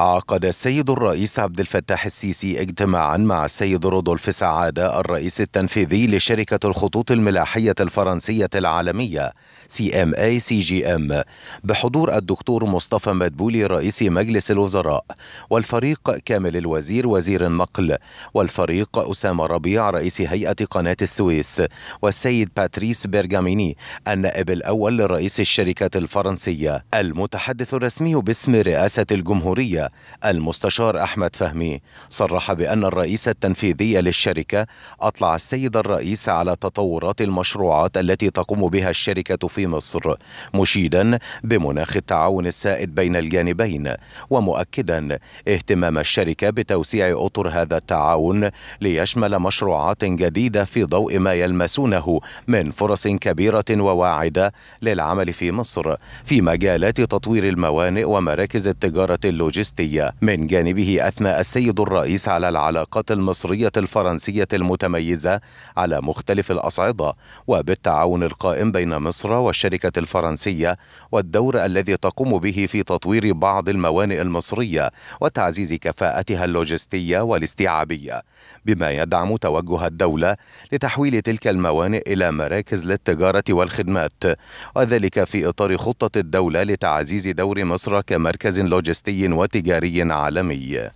عقد السيد الرئيس عبد الفتاح السيسي اجتماعا مع السيد رودولف سعادة الرئيس التنفيذي لشركة الخطوط الملاحية الفرنسية العالمية سي ام اي سي جي ام بحضور الدكتور مصطفى مدبولي رئيس مجلس الوزراء والفريق كامل الوزير وزير النقل والفريق أسامة ربيع رئيس هيئة قناة السويس والسيد باتريس بيرجاميني النائب الأول لرئيس الشركة الفرنسية المتحدث الرسمي باسم رئاسة الجمهورية المستشار أحمد فهمي صرح بأن الرئيس التنفيذي للشركة أطلع السيد الرئيس على تطورات المشروعات التي تقوم بها الشركة في مصر مشيدا بمناخ التعاون السائد بين الجانبين ومؤكدا اهتمام الشركة بتوسيع أطر هذا التعاون ليشمل مشروعات جديدة في ضوء ما يلمسونه من فرص كبيرة وواعدة للعمل في مصر في مجالات تطوير الموانئ ومراكز التجارة اللوجستية الافريقيه من جانبه اثنى السيد الرئيس على العلاقات المصريه الفرنسيه المتميزه على مختلف الاصعده وبالتعاون القائم بين مصر والشركه الفرنسيه والدور الذي تقوم به في تطوير بعض الموانئ المصريه وتعزيز كفاءتها اللوجستيه والاستيعابيه بما يدعم توجه الدوله لتحويل تلك الموانئ الى مراكز للتجاره والخدمات وذلك في اطار خطه الدوله لتعزيز دور مصر كمركز لوجستي وتجاري تجاري عالمي